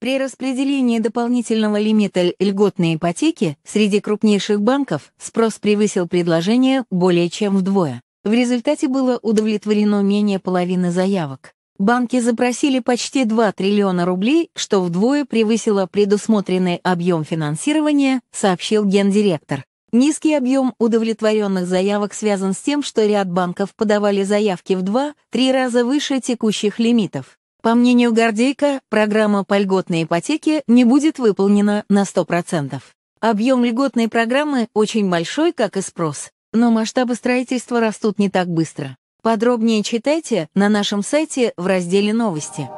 При распределении дополнительного лимита льготной ипотеки среди крупнейших банков спрос превысил предложение более чем вдвое. В результате было удовлетворено менее половины заявок. Банки запросили почти 2 триллиона рублей, что вдвое превысило предусмотренный объем финансирования, сообщил гендиректор. Низкий объем удовлетворенных заявок связан с тем, что ряд банков подавали заявки в 2-3 раза выше текущих лимитов. По мнению Гордейка, программа по льготной ипотеке не будет выполнена на 100%. Объем льготной программы очень большой, как и спрос, но масштабы строительства растут не так быстро. Подробнее читайте на нашем сайте в разделе «Новости».